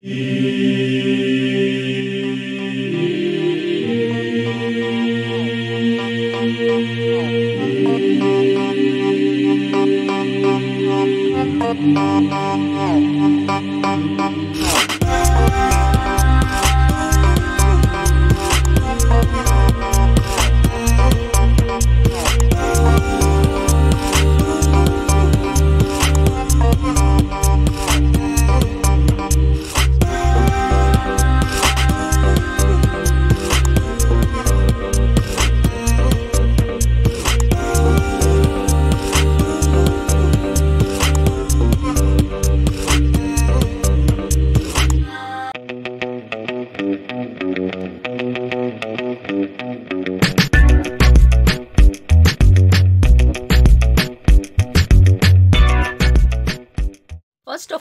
E...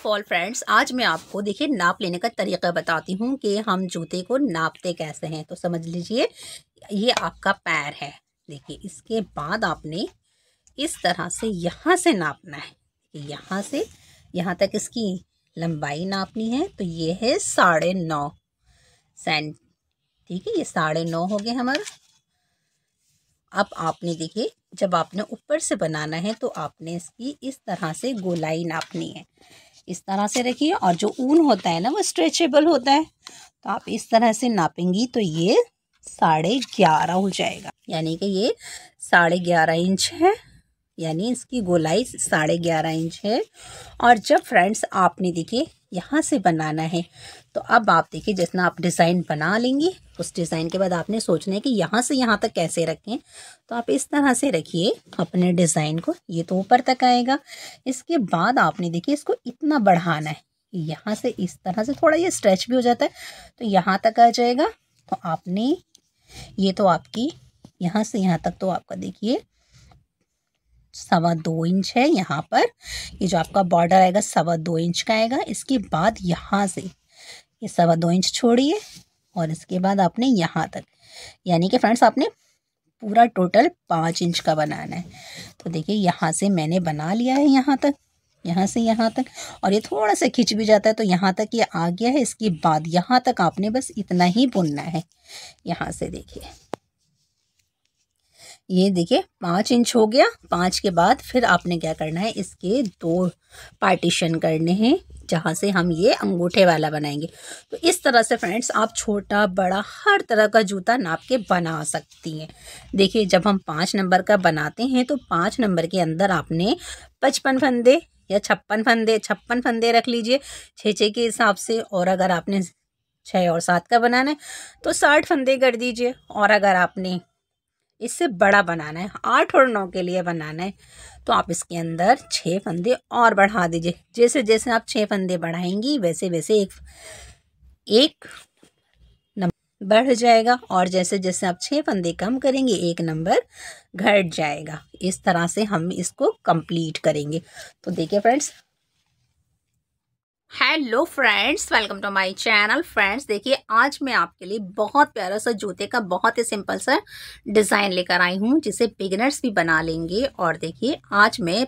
all friends आज मैं आपको देखिए नाप लेने का तरीका बताती हूँ कि हम जूते को नापते कैसे हैं तो समझ लीजिए ये आपका पैर है देखिए इसके बाद आपने इस तरह से यहाँ से नापना है यहाँ से यहाँ तक इसकी लंबाई नापनी है तो ये है साढ़े नौ सेंट ठीक है ये साढ़े नौ हो गए हमारा अब आपने देखिए जब आपने ऊपर से बनाना है तो आपने इसकी इस तरह से गोलाई नापनी है इस तरह से रखिए और जो ऊन होता है ना वो स्ट्रेचेबल होता है तो आप इस तरह से नापेंगी तो ये साढ़े ग्यारह हो जाएगा यानी कि ये साढ़े ग्यारह इंच है यानी इसकी गोलाई साढ़े ग्यारह इंच है और जब फ्रेंड्स आपने देखिए यहाँ से बनाना है तो अब आप देखिए जितना आप डिज़ाइन बना लेंगे उस डिज़ाइन के बाद आपने सोचना है कि यहाँ से यहाँ तक कैसे रखें तो आप इस तरह से रखिए अपने डिज़ाइन को ये तो ऊपर तक आएगा इसके बाद आपने देखिए इसको इतना बढ़ाना है यहाँ से इस तरह से थोड़ा ये स्ट्रेच भी हो जाता है तो यहाँ तक आ जाएगा तो आपने ये तो आपकी यहाँ से यहाँ तक तो आपका देखिए सवा दो इंच है यहाँ पर ये जो आपका बॉर्डर आएगा सवा दो इंच का आएगा इसके बाद यहाँ से ये सवा दो इंच छोड़िए और इसके बाद आपने यहाँ तक यानी कि फ्रेंड्स आपने पूरा टोटल पाँच इंच का बनाना है तो देखिए यहाँ से मैंने बना लिया है यहाँ तक यहाँ से यहाँ तक और ये थोड़ा सा खिंच भी जाता है तो यहाँ तक ये यह आ गया है इसके बाद यहाँ तक आपने बस इतना ही बुनना है यहाँ से देखिए ये देखिए पाँच इंच हो गया पाँच के बाद फिर आपने क्या करना है इसके दो पार्टीशन करने हैं जहाँ से हम ये अंगूठे वाला बनाएंगे तो इस तरह से फ्रेंड्स आप छोटा बड़ा हर तरह का जूता नाप के बना सकती हैं देखिए जब हम पाँच नंबर का बनाते हैं तो पाँच नंबर के अंदर आपने पचपन फंदे या छप्पन फंदे छप्पन फंदे रख लीजिए छः छः के हिसाब से और अगर आपने छः और सात का बनाना है तो साठ फंदे कर दीजिए और अगर आपने इससे बड़ा बनाना है आठ और नौ के लिए बनाना है तो आप इसके अंदर छः फंदे और बढ़ा दीजिए जैसे जैसे आप छः फंदे बढ़ाएंगी वैसे वैसे एक एक नंबर बढ़ जाएगा और जैसे जैसे आप छः फंदे कम करेंगे एक नंबर घट जाएगा इस तरह से हम इसको कंप्लीट करेंगे तो देखिए friends hello friends welcome to my channel friends देखिए आज मैं आपके लिए बहुत प्यारा सा जूते का बहुत ही सिंपल सा डिज़ाइन लेकर आई हूँ जिसे बिगिनर्स भी बना लेंगे और देखिए आज मैं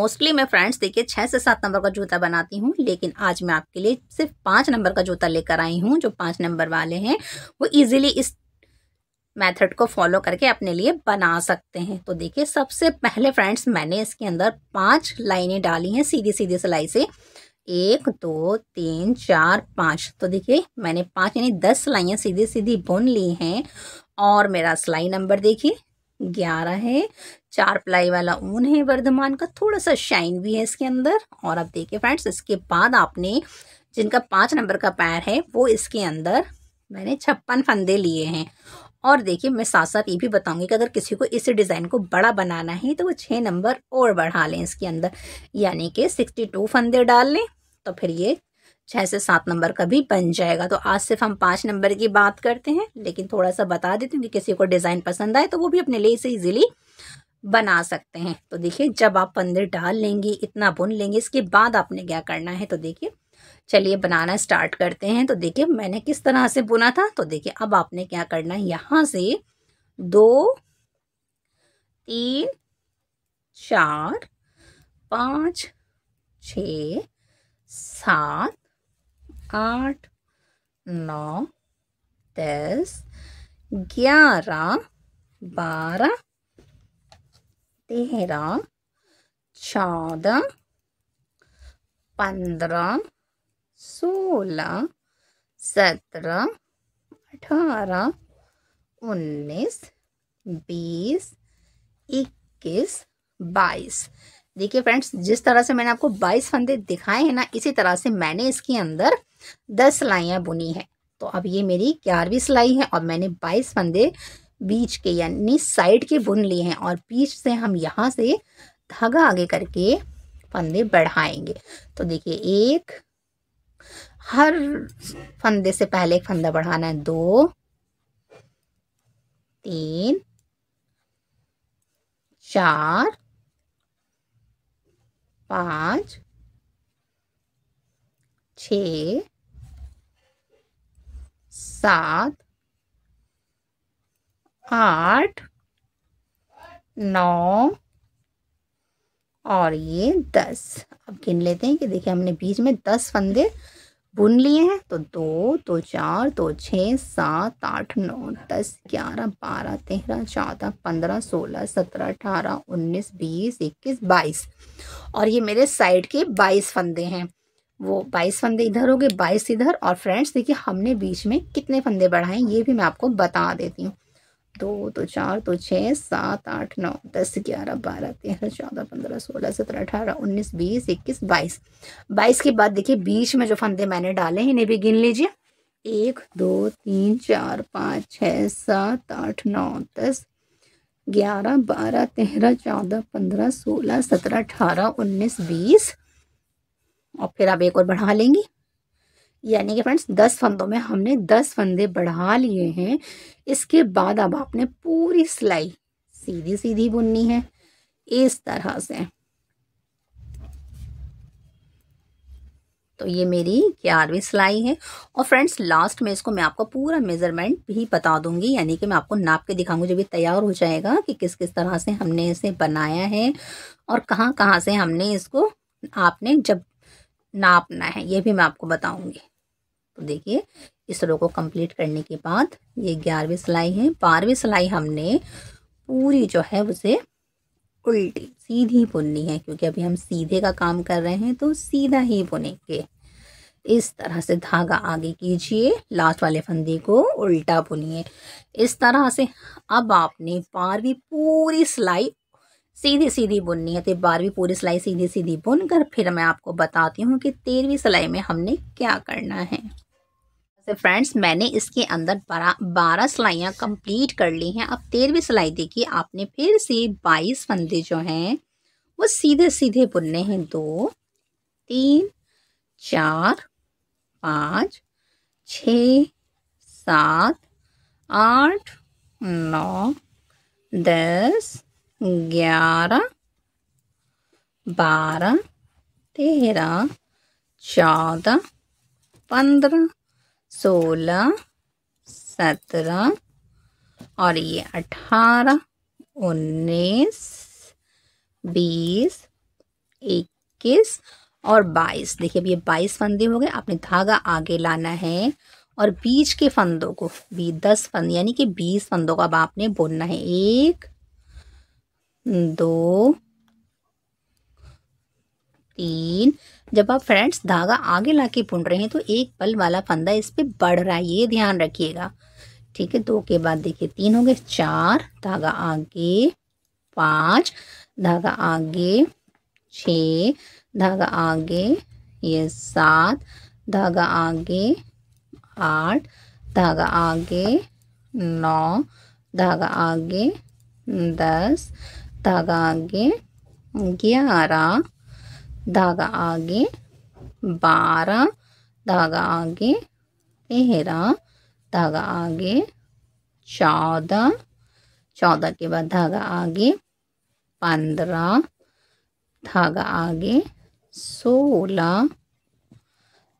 मोस्टली मैं फ्रेंड्स देखिए छः से सात नंबर का जूता बनाती हूँ लेकिन आज मैं आपके लिए सिर्फ पाँच नंबर का जूता लेकर आई हूँ जो पाँच नंबर वाले हैं वो ईजिली इस मेथड को फॉलो करके अपने लिए बना सकते हैं तो देखिए सबसे पहले फ्रेंड्स मैंने इसके अंदर पांच लाइनें डाली हैं सीधी सीधी सिलाई से एक दो तीन चार पाँच तो देखिए मैंने पाँच यानी दस सिलाइयाँ सीधी सीधी बुन ली हैं और मेरा सिलाई नंबर देखिए ग्यारह है चार प्लाई वाला ऊन है वर्धमान का थोड़ा सा शाइन भी है इसके अंदर और अब देखिए फ्रेंड्स इसके बाद आपने जिनका पाँच नंबर का पैर है वो इसके अंदर मैंने छप्पन फंदे लिए हैं और देखिए मैं साथ साथ ये भी बताऊंगी कि अगर किसी को इस डिज़ाइन को बड़ा बनाना है तो वो छः नंबर और बढ़ा लें इसके अंदर यानी कि सिक्सटी टू फंदे डाल लें तो फिर ये छः से सात नंबर का भी बन जाएगा तो आज सिर्फ हम पाँच नंबर की बात करते हैं लेकिन थोड़ा सा बता देती हूँ कि किसी को डिज़ाइन पसंद आए तो वो भी अपने लिए इसे ईजिली बना सकते हैं तो देखिए जब आप पंदे डाल लेंगी इतना बुन लेंगे इसके बाद आपने क्या करना है तो देखिए चलिए बनाना स्टार्ट करते हैं तो देखिए मैंने किस तरह से बुना था तो देखिए अब आपने क्या करना है यहाँ से दो तीन चार पाँच छ सात आठ नौ दस ग्यारह बारह तेरह चौदह पंद्रह सोलह सत्रह अठारह उन्नीस बीस इक्कीस बाईस देखिए फ्रेंड्स जिस तरह से मैंने आपको बाईस फंदे दिखाए हैं ना इसी तरह से मैंने इसके अंदर दस सिलाइयाँ बुनी है तो अब ये मेरी ग्यारहवीं सिलाई है और मैंने बाईस फंदे बीच के यानी साइड के बुन लिए हैं और बीच से हम यहाँ से धागा आगे करके फंदे बढ़ाएंगे तो देखिए एक हर फंदे से पहले एक फंदा बढ़ाना है दो तीन चार पांच छ सात आठ नौ और ये दस अब गिन लेते हैं कि देखिए हमने बीच में दस फंदे बुन लिए हैं तो दो दो चार दो छः सात आठ नौ दस ग्यारह बारह तेरह चौदह पंद्रह सोलह सत्रह अठारह उन्नीस बीस इक्कीस बाईस और ये मेरे साइड के बाईस फंदे हैं वो बाईस फंदे इधर हो गए बाईस इधर और फ्रेंड्स देखिए हमने बीच में कितने फंदे बढ़ाए ये भी मैं आपको बता देती हूँ दो दो चार दो छः सात आठ नौ दस ग्यारह बारह तेरह चौदह पंद्रह सोलह सत्रह अठारह उन्नीस बीस इक्कीस बाईस बाईस के बाद देखिए बीच में जो फंदे मैंने डाले हैं इन्हें भी गिन लीजिए एक दो तीन चार पाँच छः सात आठ नौ दस ग्यारह बारह तेरह चौदह पंद्रह सोलह सत्रह अठारह उन्नीस बीस और फिर आप एक और बढ़ा लेंगी यानी कि फ्रेंड्स दस फंदों में हमने दस फंदे बढ़ा लिए हैं इसके बाद अब आपने पूरी सिलाई सीधी सीधी बुननी है इस तरह से तो ये मेरी ग्यारहवीं सिलाई है और फ्रेंड्स लास्ट में इसको मैं आपको पूरा मेज़रमेंट भी बता दूंगी यानी कि मैं आपको नाप के दिखाऊंगी जब ये तैयार हो जाएगा कि किस किस तरह से हमने इसे बनाया है और कहाँ कहाँ से हमने इसको आपने जब नापना है ये भी मैं आपको बताऊंगी तो देखिए इस रो को कंप्लीट करने के बाद ये ग्यारहवीं सिलाई है बारहवीं सिलाई हमने पूरी जो है उसे उल्टी सीधी बुननी है क्योंकि अभी हम सीधे का काम कर रहे हैं तो सीधा ही बुनेंगे इस तरह से धागा आगे कीजिए लास्ट वाले फंदे को उल्टा बुनिए इस तरह से अब आपने बारहवीं पूरी सिलाई सीधी सीधी बुननी है तो बारहवीं पूरी सिलाई सीधी सीधी बुन कर फिर मैं आपको बताती हूँ कि तेरहवीं सिलाई में हमने क्या करना है तो फ्रेंड्स मैंने इसके अंदर बारह सिलाइयाँ कंप्लीट कर ली हैं अब तेरहवीं सिलाई देखिए आपने फिर से बाईस फंदे जो हैं वो सीधे सीधे बुनने हैं दो तीन चार पाँच छ सात आठ नौ दस ग्यारह बारह तेरह चौदह पंद्रह सोलह सत्रह और ये अठारह उन्नीस बीस इक्कीस और बाईस देखिए अब ये बाईस फंदे हो गए आपने धागा आगे लाना है और बीच के फंदों को भी दस फंद यानी कि बीस फंदों का अब आपने बुनना है एक दो तीन जब आप फ्रेंड्स धागा आगे ला के बुन रहे हैं तो एक पल वाला फंदा इस पर बढ़ रहा है ये ध्यान रखिएगा ठीक है दो के बाद देखिए तीन हो गए चार धागा आगे पाँच धागा आगे छ धागा आगे ये सात धागा आगे आठ धागा आगे नौ धागा आगे दस धागा आगे ग्यारह धागा आगे बारह धागा आगे तेरह धागा आगे चौदह चौदह के बाद धागा आगे पंद्रह धागा आगे सोलह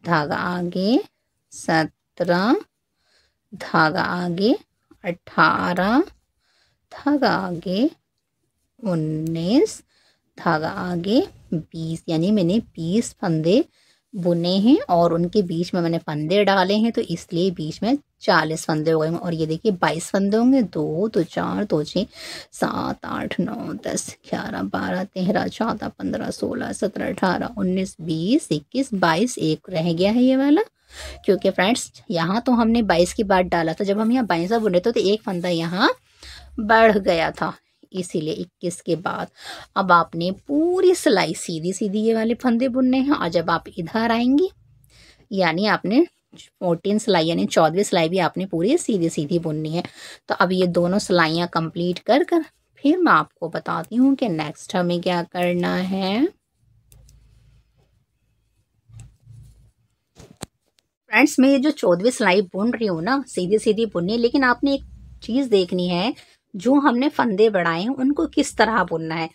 धागा आगे सत्रह धागा आगे अठारह धागा आगे उन्नीस धागा आगे बीस यानी मैंने बीस फंदे बुने हैं और उनके बीच में मैंने फंदे डाले हैं तो इसलिए बीच में चालीस फंदे हो गए और ये देखिए बाईस फंदे होंगे दो दो चार दो छः सात आठ नौ दस ग्यारह बारह तेरह चौदह पंद्रह सोलह सत्रह अठारह उन्नीस बीस इक्कीस बाईस एक रह गया है ये वाला क्योंकि फ्रेंड्स यहाँ तो हमने बाईस की बात डाला था जब हम यहाँ बाईस बुने थे तो एक फंदा यहाँ बढ़ गया था इसीलिए इक्कीस के बाद अब आपने पूरी सिलाई सीधी सीधी ये वाले फंदे बुनने हैं और जब आप इधर आएंगी यानी आपने फोर्टीन सिलाई यानी चौदहवीं सिलाई भी आपने पूरी सीधी सीधी बुननी है तो अब ये दोनों सिलाइयाँ कंप्लीट कर कर फिर मैं आपको बताती हूँ कि नेक्स्ट हमें क्या करना है फ्रेंड्स मैं ये जो चौदहवीं सिलाई बुन रही हूँ ना सीधी सीधी बुननी लेकिन आपने एक चीज़ देखनी है जो हमने फंदे बढ़ाए हैं उनको किस तरह बुनना है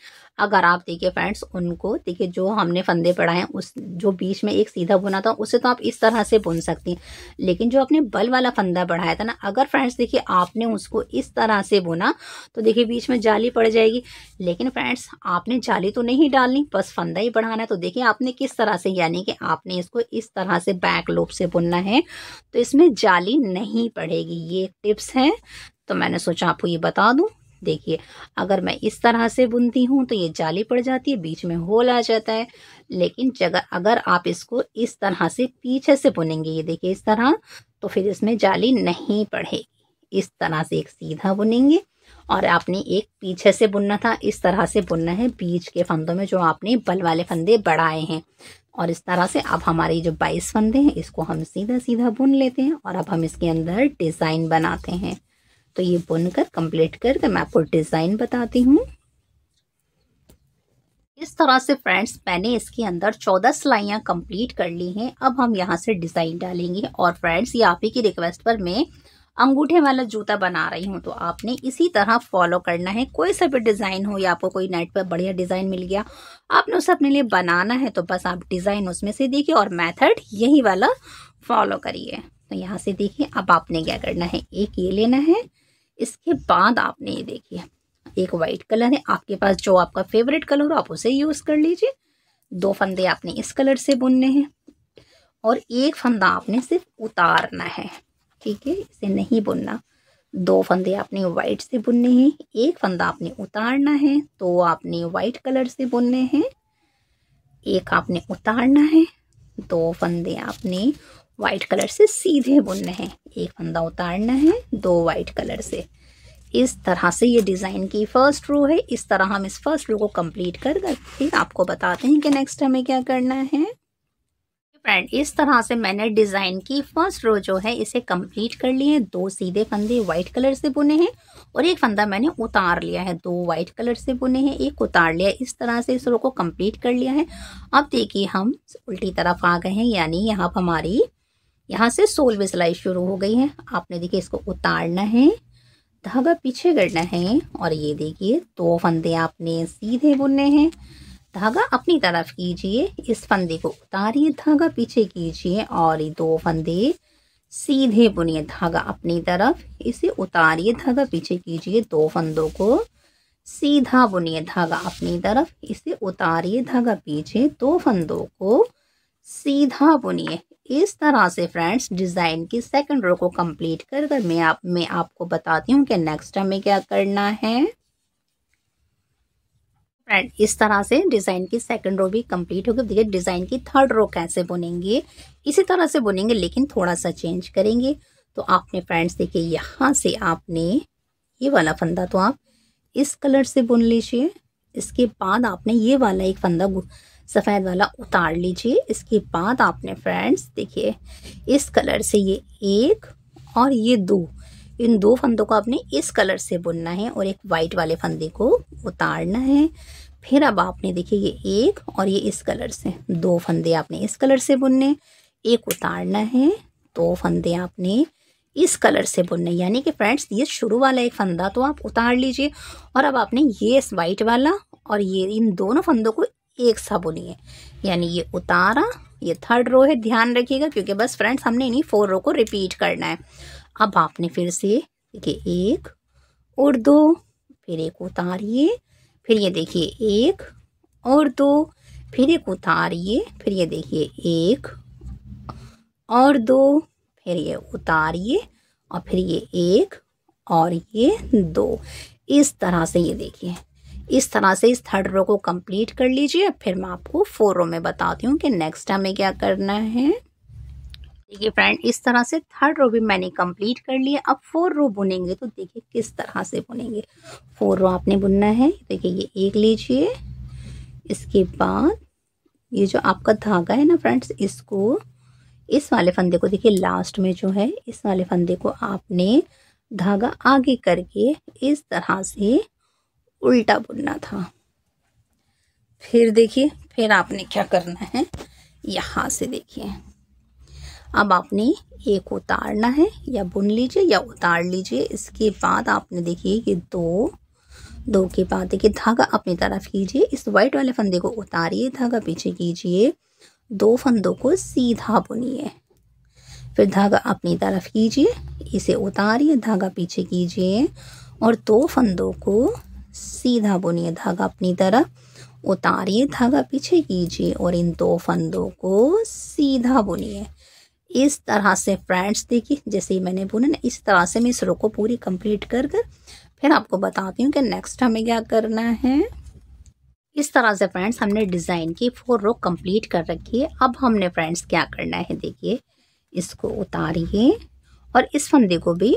अगर आप देखिए फ्रेंड्स उनको देखिए जो हमने फंदे बढ़ाए हैं उस जो बीच में एक सीधा बुना था उसे तो आप इस तरह से बुन सकती हैं लेकिन जो आपने बल वाला फंदा बढ़ाया था ना अगर फ्रेंड्स देखिए आपने उसको इस तरह से बुना तो देखिए बीच में जाली पड़ जाएगी लेकिन फ्रेंड्स आपने जाली तो नहीं डालनी बस फंदा ही बढ़ाना है तो देखिए आपने किस तरह से यानी कि आपने इसको इस तरह से बैक लोप से बुनना है तो इसमें जाली नहीं पड़ेगी ये टिप्स हैं तो मैंने सोचा आपको ये बता दूँ देखिए अगर मैं इस तरह से बुनती हूँ तो ये जाली पड़ जाती है बीच में होल आ जाता है लेकिन जगह अगर आप इसको इस तरह से पीछे से बुनेंगे ये देखिए इस तरह तो फिर इसमें जाली नहीं पड़ेगी इस तरह से एक सीधा बुनेंगे और आपने एक पीछे से बुनना था इस तरह से बुनना है बीच के फंदों में जो आपने बल वाले फंदे बढ़ाए हैं और इस तरह से अब हमारे जो बाईस फंदे हैं इसको हम सीधा सीधा बुन लेते हैं और अब हम इसके अंदर डिज़ाइन बनाते हैं तो ये बुनकर कंप्लीट करके मैं आपको डिज़ाइन बताती हूँ इस तरह से फ्रेंड्स मैंने इसके अंदर चौदह सिलाइया कंप्लीट कर ली हैं अब हम यहाँ से डिज़ाइन डालेंगे और फ्रेंड्स ये आप ही की रिक्वेस्ट पर मैं अंगूठे वाला जूता बना रही हूँ तो आपने इसी तरह फॉलो करना है कोई सा भी डिज़ाइन हो या आपको कोई नेट पर बढ़िया डिज़ाइन मिल गया आपने उसे अपने लिए बनाना है तो बस आप डिज़ाइन उसमें से देखिए और मेथड यही वाला फॉलो करिए तो यहाँ से देखिए अब आपने क्या करना है एक ये लेना है इसके बाद आपने ये देखिए एक वाइट कलर है आपके पास जो आपका फेवरेट कलर हो आप उसे यूज़ कर लीजिए दो फंदे आपने इस कलर से बुनने हैं और एक फंदा आपने सिर्फ उतारना है ठीक है इसे नहीं बुनना दो फंदे आपने वाइट से बुनने हैं एक फंदा आपने उतारना है तो आपने वाइट कलर से बुनने हैं एक आपने उतारना है दो फंदे आपने वाइट कलर से सीधे बुनने हैं एक फंदा उतारना है दो वाइट कलर से इस तरह से ये डिज़ाइन की फ़र्स्ट रो है इस तरह हम इस फर्स्ट रो को कंप्लीट कर कर फिर आपको बताते हैं कि नेक्स्ट हमें क्या करना है फ्रेंड इस तरह से मैंने डिज़ाइन की फर्स्ट रो जो है इसे कंप्लीट कर लिए हैं दो सीधे फंदे वाइट कलर से बुने हैं और एक फंदा मैंने उतार लिया है दो वाइट कलर से बुने हैं एक उतार लिया इस तरह से इस रो को कंप्लीट कर लिया है अब देखिए हम उल्टी तरफ आ गए हैं यानी यहाँ पर हमारी यहाँ से सोलवे सिलाई शुरू हो गई है आपने देखिए इसको उतारना है धागा पीछे करना है और ये देखिए दो फंदे आपने सीधे बुनने हैं धागा अपनी तरफ कीजिए इस फंदे को उतारिए धागा पीछे कीजिए और ये दो फंदे सीधे बुनिए धागा अपनी तरफ इसे उतारिए धागा पीछे कीजिए दो फंदों को सीधा बुनिए धागा अपनी तरफ इसे उतारिए धागा पीछे दो फंदों को सीधा बुनिए इस तरह से फ्रेंड्स डिज़ाइन की सेकंड रो को कंप्लीट कर कर मैं आप मैं आपको बताती हूँ कि नेक्स्ट हमें क्या करना है फ्रेंड इस तरह से डिज़ाइन की सेकंड रो भी कंप्लीट होगी देखिए डिज़ाइन की थर्ड रो कैसे बुनेंगे इसी तरह से बुनेंगे लेकिन थोड़ा सा चेंज करेंगे तो आपने फ्रेंड्स देखिए यहाँ से आपने ये वाला फंदा तो आप इस कलर से बुन लीजिए इसके बाद आपने ये वाला एक फंदा सफ़ेद वाला उतार लीजिए इसके बाद आपने फ्रेंड्स देखिए इस कलर से ये एक और ये दो इन दो फंदों को आपने इस कलर से बुनना है और एक वाइट वाले फंदे को उतारना है फिर अब आपने देखिए ये एक और ये इस कलर से दो फंदे आपने इस कलर से बुनने एक उतारना है दो फंदे आपने इस कलर से बुनने यानी कि फ्रेंड्स ये शुरू वाला एक फंदा तो आप उतार लीजिए और अब आपने ये वाइट वाला और ये इन दोनों फंदों को एक सा बोलिए यानी ये उतारा ये थर्ड रो है ध्यान रखिएगा क्योंकि बस फ्रेंड्स हमने इन्हीं फोर रो को रिपीट करना है अब आपने फिर से देखिए एक और दो फिर एक उतारिए फिर ये देखिए एक और दो फिर एक उतारिए फिर ये देखिए एक और दो फिर ये उतारिए और फिर ये एक और ये दो इस तरह से ये देखिए इस तरह से इस थर्ड रो को कंप्लीट कर लीजिए फिर मैं आपको फोर रो में बताती हूँ कि नेक्स्ट हमें क्या करना है देखिए फ्रेंड इस तरह से थर्ड रो भी मैंने कंप्लीट कर लिया अब फोर रो बुनेंगे तो देखिए किस तरह से बुनेंगे फोर रो आपने बुनना है देखिए ये एक लीजिए इसके बाद ये जो आपका धागा है ना फ्रेंड्स इसको इस वाले फंदे को देखिए लास्ट में जो है इस वाले फंदे को आपने धागा आगे करके इस तरह से उल्टा बुनना था फिर देखिए फिर आपने क्या करना है यहाँ से देखिए अब आपने एक उतारना है या बुन लीजिए या उतार लीजिए इसके बाद आपने देखिए कि दो दो के बाद देखिए धागा अपनी तरफ कीजिए इस वाइट वाले फंदे को उतारिए धागा पीछे कीजिए दो फंदों को सीधा बुनिए फिर धागा अपनी तरफ कीजिए इसे उतारिए धागा पीछे कीजिए और दो फंदों को सीधा बुनिए धागा अपनी तरफ उतारिए धागा पीछे कीजिए और इन दो फंदों को सीधा बुनिए इस तरह से फ्रेंड्स देखिए जैसे ही मैंने बुना ना इस तरह से मैं इस रो को पूरी कंप्लीट कर कर फिर आपको बताती हूँ कि नेक्स्ट हमें क्या करना है इस तरह से फ्रेंड्स हमने डिज़ाइन की फोर रो कंप्लीट कर रखी है अब हमने फ्रेंड्स क्या करना है देखिए इसको उतारिए और इस फंदे को भी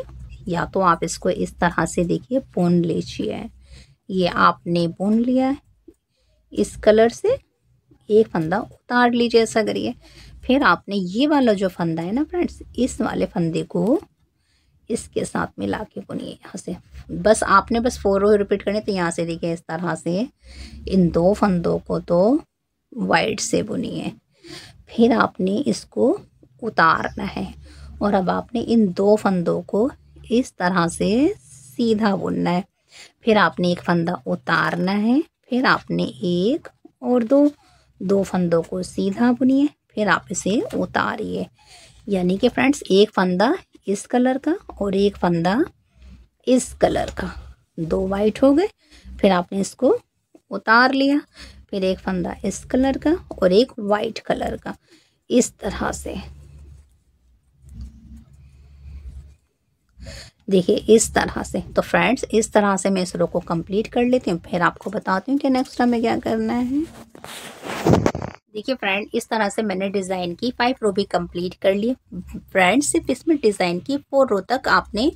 या तो आप इसको इस तरह से देखिए बुन लीजिए ये आपने बुन लिया है इस कलर से एक फंदा उतार लीजिए ऐसा करिए फिर आपने ये वाला जो फंदा है ना फ्रेंड्स इस वाले फंदे को इसके साथ मिला के बुनिए यहाँ से बस आपने बस फोर रो रिपीट करने तो यहाँ से देखिए इस तरह से इन दो फंदों को तो वाइड से बुनिए फिर आपने इसको उतारना है और अब आपने इन दो फंदों को इस तरह से सीधा बुनना है फिर आपने एक फंदा उतारना है फिर आपने एक और दो दो फंदों को सीधा बुनिए फिर आप इसे उतारिए यानी कि फ्रेंड्स एक फंदा इस कलर का और एक फंदा इस कलर का दो वाइट हो गए फिर आपने इसको उतार लिया फिर एक फंदा इस कलर का और एक वाइट कलर का इस तरह से देखिए इस तरह से तो फ्रेंड्स इस तरह से मैं इस रो को कंप्लीट कर लेती हूँ फिर आपको बताती हूँ कि नेक्स्ट हमें क्या करना है देखिए फ्रेंड इस तरह से मैंने डिज़ाइन की फाइव रो भी कंप्लीट कर ली फ्रेंड सिर्फ इसमें डिज़ाइन की फोर रो तक आपने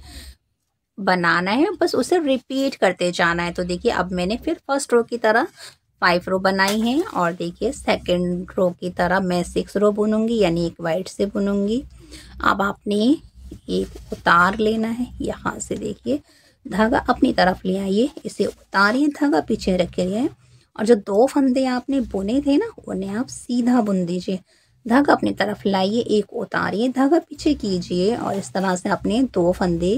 बनाना है बस उसे रिपीट करते जाना है तो देखिए अब मैंने फिर फर्स्ट रो की तरह फाइव रो बनाई है और देखिए सेकंड रो की तरह मैं सिक्स रो बुनूंगी यानी एक वाइट से बुनूंगी अब आपने एक उतार लेना है यहाँ से देखिए धागा अपनी तरफ ले आइए इसे उतारिए धागा पीछे रखे रखिए और जो दो फंदे आपने बुने थे ना उन्हें आप सीधा बुन दीजिए धागा अपनी तरफ लाइए एक उतारिए धागा पीछे कीजिए और इस तरह से आपने दो फंदे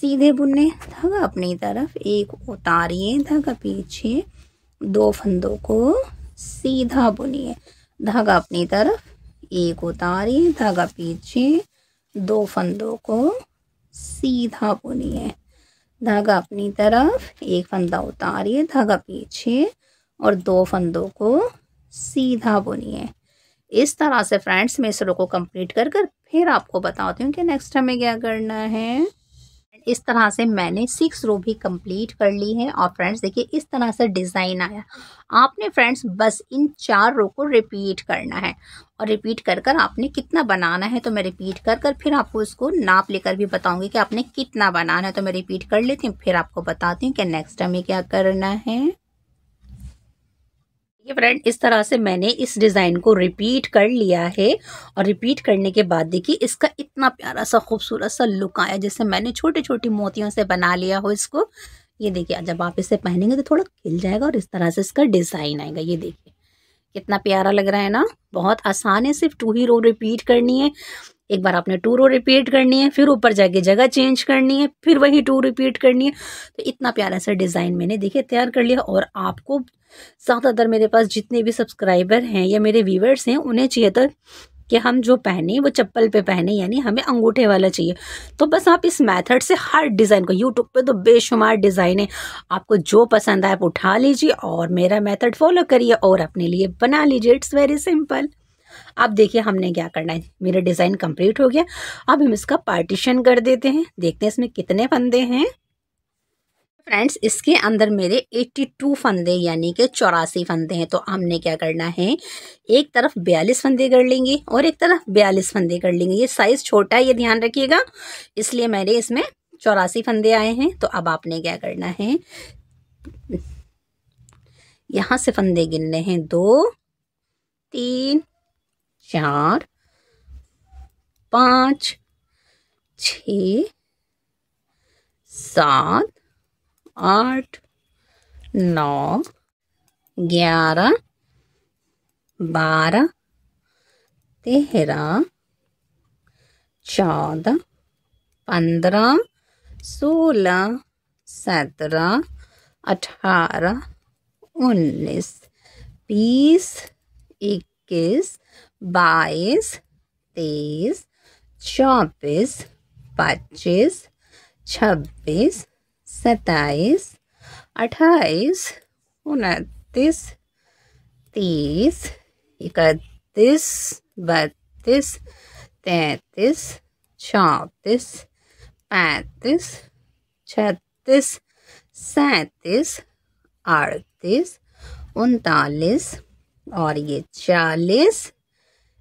सीधे बुनने धागा अपनी तरफ एक उतारिए धागा पीछे दो फंदों को सीधा बुनिए धागा अपनी तरफ एक उतारिए धागा पीछे दो फंदों को सीधा बुनिए धागा अपनी तरफ एक फंदा उतारिए धागा पीछे और दो फंदों को सीधा बुनिए इस तरह से फ्रेंड्स मैं इस रो को कंप्लीट कर कर फिर आपको बताती हूँ कि नेक्स्ट हमें क्या करना है इस तरह से मैंने सिक्स रो भी कंप्लीट कर ली है और फ्रेंड्स देखिए इस तरह से डिज़ाइन आया आपने फ्रेंड्स बस इन चार रो को रिपीट करना है और रिपीट कर कर आपने कितना बनाना है तो मैं रिपीट कर कर फिर आपको इसको नाप लेकर भी बताऊंगी कि आपने कितना बनाना है तो मैं रिपीट कर लेती हूँ फिर आपको बताती हूँ कि नेक्स्ट टाइम क्या करना है ये फ्रेंड इस तरह से मैंने इस डिज़ाइन को रिपीट कर लिया है और रिपीट करने के बाद देखिए इसका इतना प्यारा सा खूबसूरत सा लुक आया जैसे मैंने छोटे छोटी मोतियों से बना लिया हो इसको ये देखिए जब आप इसे पहनेंगे तो थोड़ा खिल जाएगा और इस तरह से इसका डिज़ाइन आएगा ये देखिए कितना प्यारा लग रहा है ना बहुत आसान है सिर्फ टू ही रो रिपीट करनी है एक बार आपने टू रो रिपीट करनी है फिर ऊपर जाके जगह चेंज करनी है फिर वही टू रिपीट करनी है तो इतना प्यारा सा डिज़ाइन मैंने देखिए तैयार कर लिया और आपको ज़्यादातर मेरे पास जितने भी सब्सक्राइबर हैं या मेरे व्यूवर्स हैं उन्हें चाहिए था कि हम जो पहने वो चप्पल पे पहने यानी हमें अंगूठे वाला चाहिए तो बस आप इस मेथड से हर डिज़ाइन को यूट्यूब पे तो बेशुमार डिज़ाइन है आपको जो पसंद आए आप उठा लीजिए और मेरा मेथड फॉलो करिए और अपने लिए बना लीजिए इट्स वेरी सिंपल अब देखिए हमने क्या करना है मेरा डिज़ाइन कंप्लीट हो गया अब हम इसका पार्टीशन कर देते हैं देखते हैं इसमें कितने फंदे हैं फ्रेंड्स इसके अंदर मेरे 82 फंदे यानी कि चौरासी फंदे हैं तो हमने क्या करना है एक तरफ 42 फंदे कर लेंगे और एक तरफ 42 फंदे कर लेंगे ये साइज़ छोटा है ये ध्यान रखिएगा इसलिए मेरे इसमें चौरासी फंदे आए हैं तो अब आपने क्या करना है यहाँ से फंदे गिनने हैं दो तीन चार पाँच छ सात आठ नौ ग्यारह बारह तेरह चौदह पंद्रह सोलह सत्रह अठारह उन्नीस बीस इक्कीस बाईस तेईस चौबीस पच्चीस छब्बीस सत्ताईस अट्ठाईस उनतीस तीस इकतीस बत्तीस तैंतीस चौंतीस पैंतीस छत्तीस सैंतीस अड़तीस उनतालीस और ये चालीस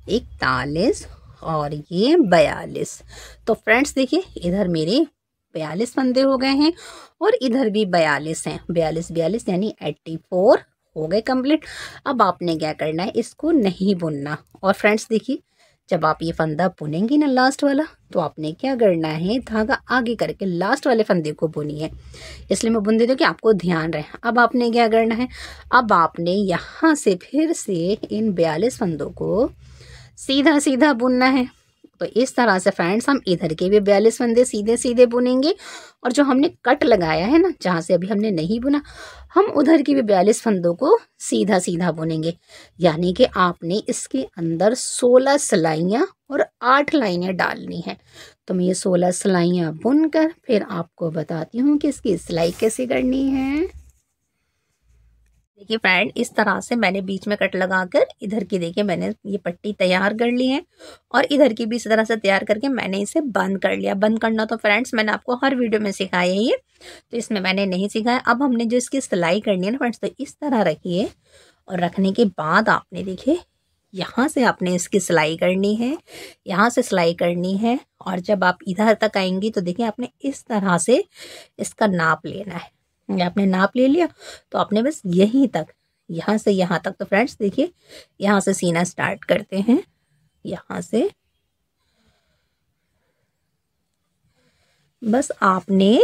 इकतालीस और ये बयालीस तो फ्रेंड्स देखिए इधर मेरे बयालीस फंदे हो गए हैं और इधर भी बयालीस हैं बयालीस बयालीस यानी एट्टी फोर हो गए कंप्लीट अब आपने क्या करना है इसको नहीं बुनना और फ्रेंड्स देखिए जब आप ये फंदा बुनेंगे ना लास्ट वाला तो आपने क्या करना है धागा आगे करके लास्ट वाले फंदे को बुनी है इसलिए मैं बुन देती हूँ कि आपको ध्यान रहे अब आपने क्या करना है अब आपने यहाँ से फिर से इन बयालीस फंदों को सीधा सीधा बुनना है तो इस तरह से फ्रेंड्स हम इधर के भी बयालीस फंदे सीधे सीधे बुनेंगे और जो हमने कट लगाया है ना जहाँ से अभी हमने नहीं बुना हम उधर के भी बयालीस फंदों को सीधा सीधा बुनेंगे यानी कि आपने इसके अंदर सोलह सिलाइयाँ और आठ लाइनें डालनी हैं तो मैं ये सोलह सिलाइयाँ बुनकर फिर आपको बताती हूँ कि इसकी सिलाई कैसे करनी है देखिए फ्रेंड इस तरह से मैंने बीच में कट लगा कर इधर की देखिए मैंने ये पट्टी तैयार कर ली है और इधर की भी इस तरह से तैयार करके मैंने इसे बंद कर लिया बंद करना तो फ्रेंड्स मैंने आपको हर वीडियो में सिखाया है ये तो इसमें मैंने नहीं सिखाया अब हमने जो इसकी सिलाई करनी है ना फ्रेंड्स तो इस तरह रखिए और रखने के बाद आपने देखिए यहाँ से आपने इसकी सिलाई करनी है यहाँ से सिलाई करनी है और जब आप इधर तक आएंगी तो देखिए आपने इस तरह से इसका नाप लेना है आपने नाप ले लिया तो आपने बस यहीं तक यहाँ से यहाँ तक तो फ्रेंड्स देखिए यहाँ से सीना स्टार्ट करते हैं यहाँ से बस आपने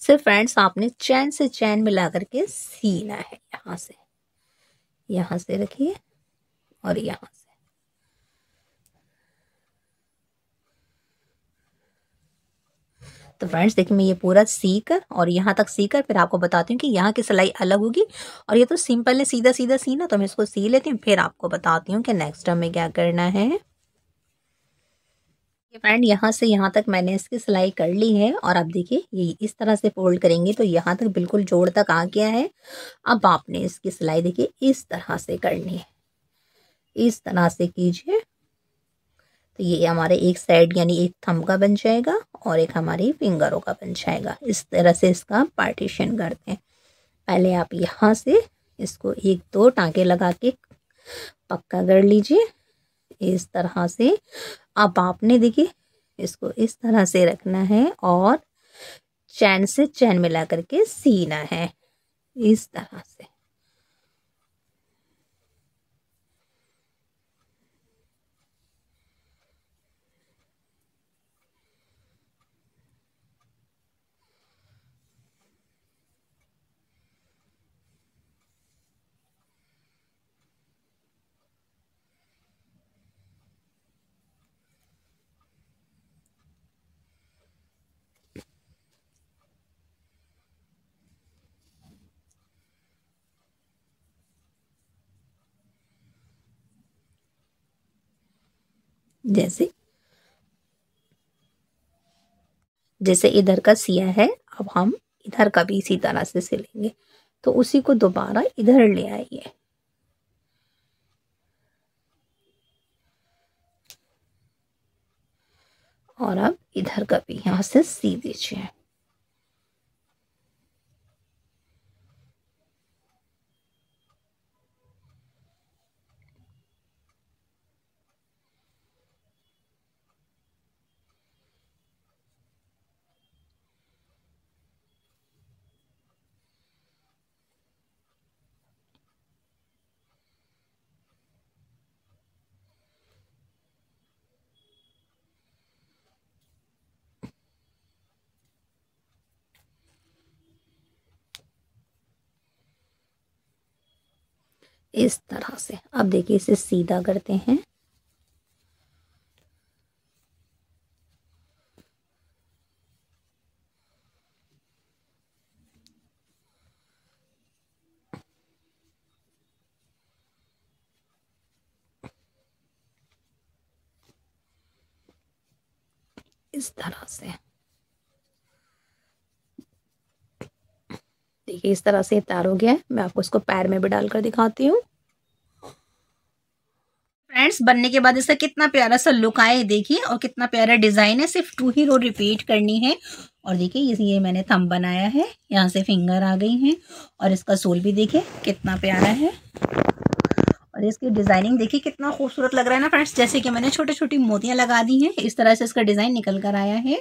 सिर्फ फ्रेंड्स आपने चैन से चैन मिला करके सीना है यहाँ से यहाँ से रखिए और यहाँ से तो फ्रेंड्स देखिए मैं ये पूरा सीकर और यहाँ तक सीकर फिर आपको बताती हूँ कि यहाँ की सिलाई अलग होगी और ये तो सिंपल है सीधा सीधा सीना तो मैं इसको सी लेती हूँ फिर आपको बताती हूँ कि नेक्स्ट हमें क्या करना है ये फ्रेंड यहाँ से यहाँ तक मैंने इसकी सिलाई कर ली है और आप देखिए ये इस तरह से फोल्ड करेंगे तो यहाँ तक बिल्कुल जोड़ तक आ गया है अब आपने इसकी सिलाई देखिए इस तरह से करनी है इस तरह से कीजिए तो ये हमारे एक साइड यानी एक थम का बन जाएगा और एक हमारी फिंगरों का बन जाएगा इस तरह से इसका पार्टीशन करते हैं पहले आप यहाँ से इसको एक दो टाँके लगा के पक्का कर लीजिए इस तरह से अब आपने देखिए इसको इस तरह से रखना है और चैन से चैन मिला करके सीना है इस तरह से जैसे जैसे इधर का सिया है अब हम इधर का भी इसी तरह से सिलेंगे तो उसी को दोबारा इधर ले आइए और अब इधर का भी यहां से सी दीजिए इस तरह से अब देखिए इसे सीधा करते हैं इस तरह से देखिए इस तरह से तैयार हो गया है मैं आपको इसको पैर में भी डालकर दिखाती हूँ फ्रेंड्स बनने के बाद इसका कितना प्यारा सा लुक आया है देखिए और कितना प्यारा डिज़ाइन है सिर्फ टू ही रो रिपीट करनी है और देखिए ये मैंने थंब बनाया है यहाँ से फिंगर आ गई है और इसका सोल भी देखिए कितना प्यारा है और इसकी डिज़ाइनिंग देखिए कितना खूबसूरत लग रहा है ना फ्रेंड्स जैसे कि मैंने छोटी छोटी मोतियां लगा दी हैं इस तरह से इसका डिज़ाइन निकल कर आया है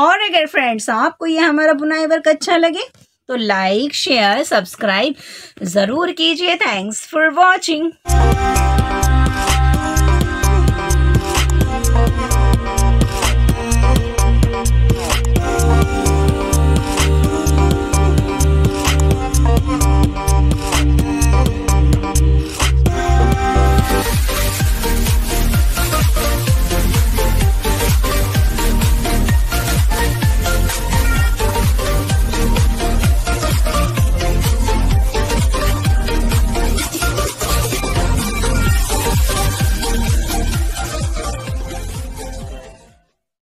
और अगर फ्रेंड्स आपको ये हमारा बुनाई वर्क अच्छा लगे तो लाइक शेयर सब्सक्राइब ज़रूर कीजिए थैंक्स फॉर वॉचिंग